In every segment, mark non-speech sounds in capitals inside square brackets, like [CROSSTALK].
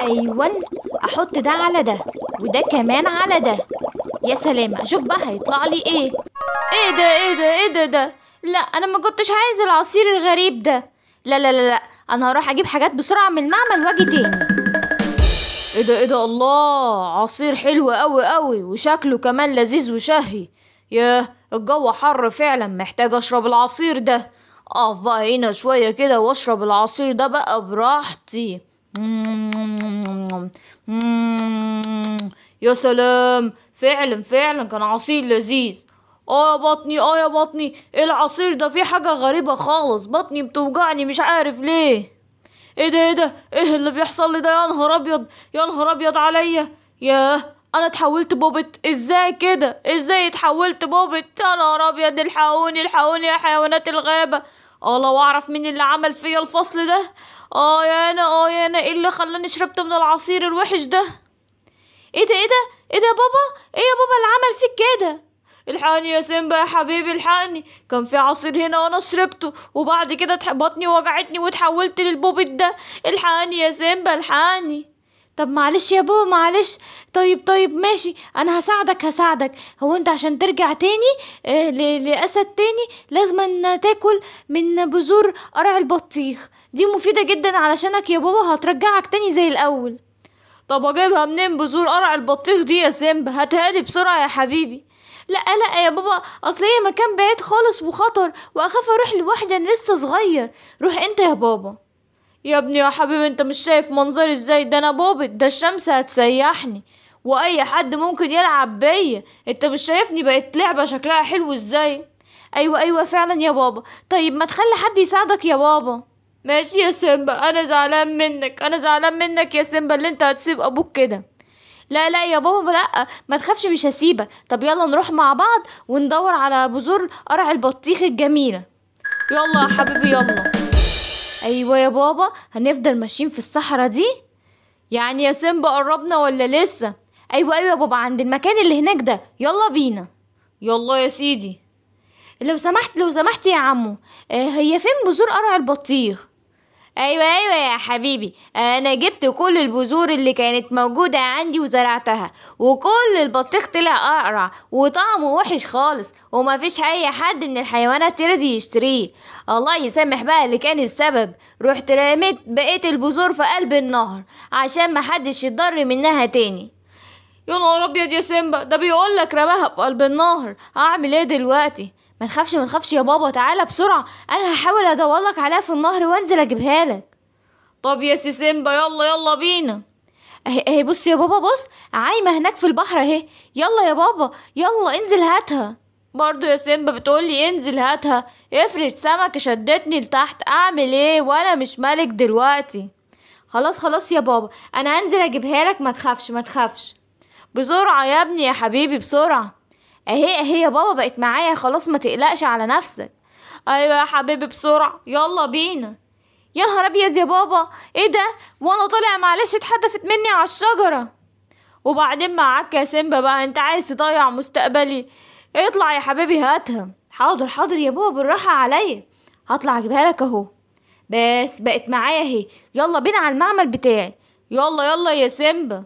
ايوه احط ده على ده وده كمان على ده يا سلام اشوف بقى هيطلع لي ايه ايه ده ايه ده ايه ده ده لا انا ما كنتش عايز العصير الغريب ده لا لا لا لا انا هروح اجيب حاجات بسرعه من المعمل واجي تاني ايه ده ايه ده الله عصير حلو قوي قوي وشكله كمان لذيذ وشهي ياه الجو حر فعلا محتاج اشرب العصير ده اقف بقى هنا شويه كده واشرب العصير ده بقى براحتي يا سلام فعلا فعلا كان عصير لذيذ اه يا بطني اه يا بطني العصير ده فيه حاجة غريبة خالص بطني بتوجعني مش عارف ليه ايه ده ايه ده ايه اللي بيحصل لي ده يا نهار ابيض يا نهار ابيض عليا ياه انا اتحولت بوبت ازاي كده ازاي اتحولت بوبت يا نهار ابيض الحقوني الحقوني يا حيوانات الغابة اه لو اعرف مين اللي عمل فيا الفصل ده اه يا انا اه يا انا ايه اللي خلاني شربت من العصير الوحش ده ايه ده ايه ده ايه ده بابا ايه يا بابا اللي عمل فيك كده الحقني يا سيمبا يا حبيبي الحقني كان في عصير هنا وانا شربته وبعد كده بطني وجعتني وتحولت للبوبيت ده الحقني يا سيمبا الحقني طب معلش يا بابا معلش طيب طيب ماشي انا هساعدك هساعدك هو انت عشان ترجع تاني آه، لاسد تاني لازم تاكل من بذور قرع البطيخ دي مفيدة جدا علشانك يا بابا هترجعك تاني زي الأول طب اجيبها منين بذور قرع البطيخ دي يا سيمبا هاتهالي بسرعة يا حبيبي لا لا يا بابا اصل هي مكان بعيد خالص وخطر واخاف اروح لوحدي انا لسه صغير روح انت يا بابا يا ابني يا حبيبي انت مش شايف منظري ازاي ده انا بابط ده الشمس هتسيحني واي حد ممكن يلعب بيا انت مش شايفني بقت لعبه شكلها حلو ازاي ايوه ايوه فعلا يا بابا طيب ما تخلي حد يساعدك يا بابا ماشي يا سيمبا انا زعلان منك انا زعلان منك يا سيمبا اللي انت هتسيب ابوك كده لا لا يا بابا لا ما تخافش مش هسيبك طب يلا نروح مع بعض وندور على بذور قرع البطيخ الجميله يلا يا حبيبي يلا ايوه يا بابا هنفضل ماشيين في الصحراء دي يعني يا سيمبا قربنا ولا لسه ايوه ايوه يا بابا عند المكان اللي هناك ده يلا بينا يلا يا سيدي لو سمحت لو سمحت يا عمو آه، هي فين بذور قرع البطيخ ايوه ايوه يا حبيبي انا جبت كل البذور اللي كانت موجودة عندي وزرعتها وكل البطيخ طلع اقرع وطعمه وحش خالص ومفيش اي حد من الحيوانات يرضي يشتريه الله يسامح بقى اللي كان السبب رحت رميت بقية البذور في قلب النهر عشان محدش يتضر منها تاني يا نهار ابيض يا سيمبا ده بيقولك رماها في قلب النهر اعمل ايه دلوقتي ما تخافش ما تخافش يا بابا تعالى بسرعه انا هحاول أدورلك عليها في النهر وانزل اجيبها لك طب يا سي سيمبا يلا يلا بينا اهي اهي بص يا بابا بص عايمه هناك في البحر اهي يلا يا بابا يلا انزل هاتها برضه يا سيمبا بتقولي انزل هاتها افرد سمكة شدتني لتحت اعمل ايه وانا مش ملك دلوقتي خلاص خلاص يا بابا انا هنزل اجيبها لك ما تخافش ما تخافش بسرعة يا ابني يا حبيبي بسرعة اهي اهي يا بابا بقت معايا خلاص ما تقلقش على نفسك ايوه يا حبيبي بسرعه يلا بينا يا نهار ابيض يا بابا ايه ده وانا طالع معلش اتحدفت مني على الشجره وبعدين معاك يا سيمبا بقى انت عايز تضيع مستقبلي اطلع يا حبيبي هاتها حاضر حاضر يا بابا بالراحه عليا هطلع اجيبها لك اهو بس بقت معايا اهي يلا بينا على المعمل بتاعي يلا يلا يا سيمبا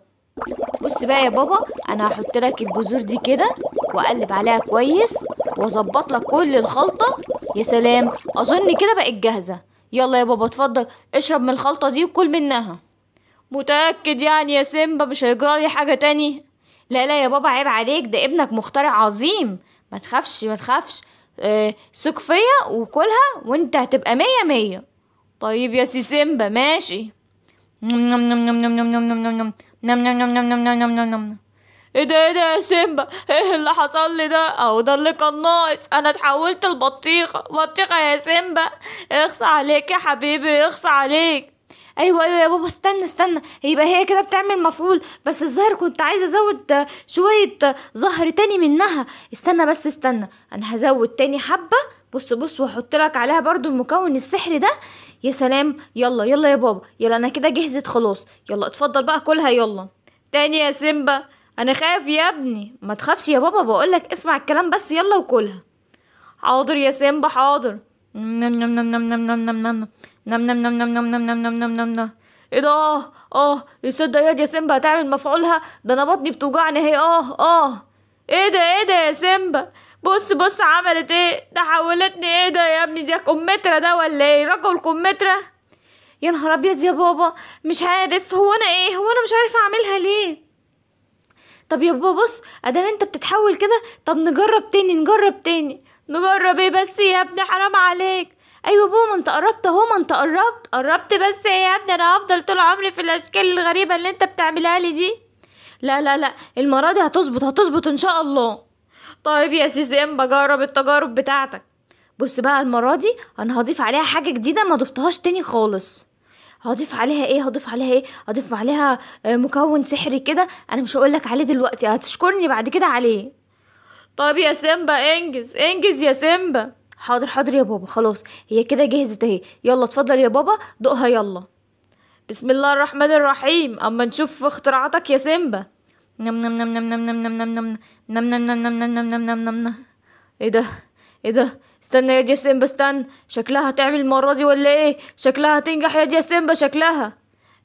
بص بقى يا بابا انا هحط لك البذور دي كده واقلب عليها كويس واظبط لك كل الخلطه يا سلام اظن كده بقت جاهزه يلا يا بابا اتفضل اشرب من الخلطه دي وكل منها متاكد يعني يا سيمبا مش هيجرالي حاجه تاني لا لا يا بابا عيب عليك ده ابنك مخترع عظيم ما تخافش ما تخافش آه سك فيا وكلها وانت هتبقى مية مية طيب يا سي سيمبا ماشي نم نم نم نم نم نم نم نم نم نم نم نم نم نم نم نم ايه ده ايه ده يا سيمبا ايه اللي حصل لي ده اهو ده اللي كان ناقص انا اتحولت لبطيخه بطيخه يا سيمبا اخص عليك يا حبيبي اخص عليك ايوه ايوه يا بابا استنى استنى يبقى هي كده بتعمل مفعول بس الظاهر كنت عايزه ازود شويه ظهر تاني منها استنى بس استنى انا هزود تاني حبه بص بص واحط لك عليها برضو المكون السحري ده يا سلام يلا يلا يا بابا يلا انا كده جهزت خلاص يلا اتفضل بقى كلها يلا تاني يا سيمبا انا خايف يا ابني ما تخافش يا بابا بقولك اسمع الكلام بس يلا وكلها حاضر يا سيمبا حاضر نم نم نم نم نم نم نم نم نم نم نم نم نم نم نم نم نم نم ايه ده اه اه يصدق يا سيمبا هتعمل مفعولها ده انا بطني بتوجعني اهي اه اه ايه ده ايه ده يا سيمبا بص بص عملت ايه ده حولتني ايه ده يا ابني ده كمثرى ده ولا ايه رجل كمثرى يا نهار ابيض يا بابا مش عارف هو انا ايه هو انا مش عارف اعملها ليه طب يا بابا بص ادام انت بتتحول كده طب نجرب تاني نجرب تاني نجرب ايه بس يا ابني حرام عليك ايوه بابا ما انت قربت اهو ما انت قربت قربت بس ايه يا ابني انا هفضل طول عمري في الاشكال الغريبه اللي انت بتعملها لي دي لا لا لا المره دي هتظبط هتظبط ان شاء الله طيب يا ام بجرب التجارب بتاعتك بص بقى المره دي انا هضيف عليها حاجه جديده ما ضفتهاش تاني خالص هضيف عليها ايه هضيف عليها ايه هضيف عليها مكون سحري كده انا مش هقولك عليه دلوقتي هتشكرني بعد كده عليه طب يا سيمبا انجز انجز يا سيمبا حاضر حاضر يا بابا خلاص هي كده جهزت اهي يلا اتفضل يا بابا دقها يلا بسم الله الرحمن الرحيم اما نشوف اختراعاتك يا سيمبا نم نم نم نم نم نم نم نم نم نم نم نم نم نم نم نم نم ايه ده ايه ده استنى يا جاي استنى شكلها هتعمل المرة دي ولا ايه شكلها هتنجح يا جاي شكلها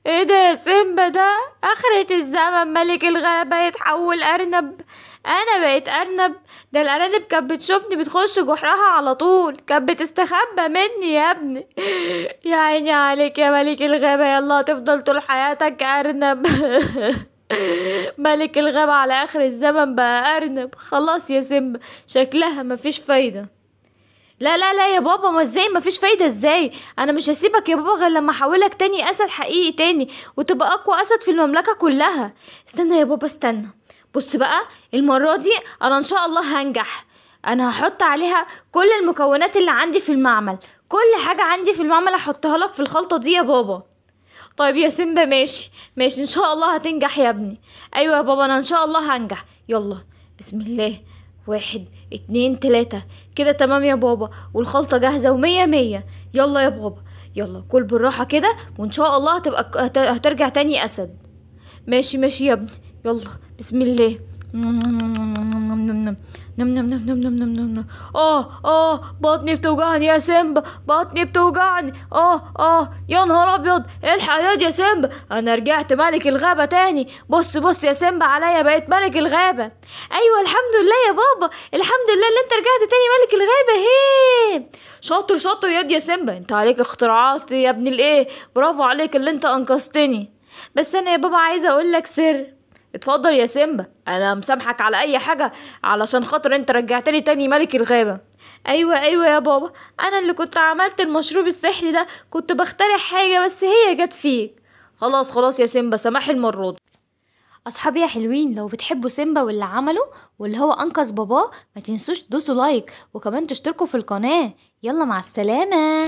ايه ده يا سيمبا ده اخرة الزمن ملك الغابة يتحول ارنب انا بقيت ارنب ده الارانب كانت بتشوفني بتخش جحرها على طول كانت بتستخبى مني يا ابني [LAUGHS] يا عيني عليك يا ملك الغابة يلا تفضل طول حياتك ارنب [LAUGHS] ملك الغابة على اخر الزمن بقى ارنب خلاص يا سيمبا شكلها مفيش فايده لا لا لا يا بابا ما ازاي مفيش فايده ازاي انا مش هسيبك يا بابا غير لما احولك تاني اسد حقيقي تاني وتبقى اقوى اسد في المملكه كلها استنى يا بابا استنى بص بقى المره دي انا ان شاء الله هنجح انا هحط عليها كل المكونات اللي عندي في المعمل كل حاجه عندي في المعمل احطها لك في الخلطه دي يا بابا طيب يا سيمبا ماشي ماشي ان شاء الله هتنجح يا ابني ايوه يا بابا انا ان شاء الله هنجح يلا بسم الله واحد اتنين تلاتة كده تمام يا بابا والخلطة جاهزة ومية مية يلا يا بابا يلا كل بالراحة كده وإن شاء الله هتبقى هترجع تاني أسد ماشي ماشي يا ابني يلا بسم الله نم نم نم نم نم نم نم نم اه اه بطني بتوجعني يا سيمبا بطني بتوجعني اه اه يا نهار ابيض الحق يا سيمبا انا رجعت ملك الغابه تاني بص بص يا سيمبا عليا بقيت ملك الغابه ايوه الحمد لله يا بابا الحمد لله اللي انت رجعت تاني ملك الغابه هي شاطر شاطر ياد يا سيمبا انت عليك اختراعات يا ابن الايه برافو عليك اللي انت انقذتني بس انا يا بابا عايزه اقول لك سر اتفضل يا سيمبا انا مسامحك على اي حاجه علشان خاطر انت رجعتني تاني ملك الغابه ايوه ايوه يا بابا انا اللي كنت عملت المشروب السحري ده كنت بخترع حاجه بس هي جت فيك خلاص خلاص يا سيمبا سماح المره دي اصحابي يا حلوين لو بتحبوا سيمبا واللي عمله واللي هو انقذ باباه ما تنسوش تدوسوا لايك وكمان تشتركوا في القناه يلا مع السلامه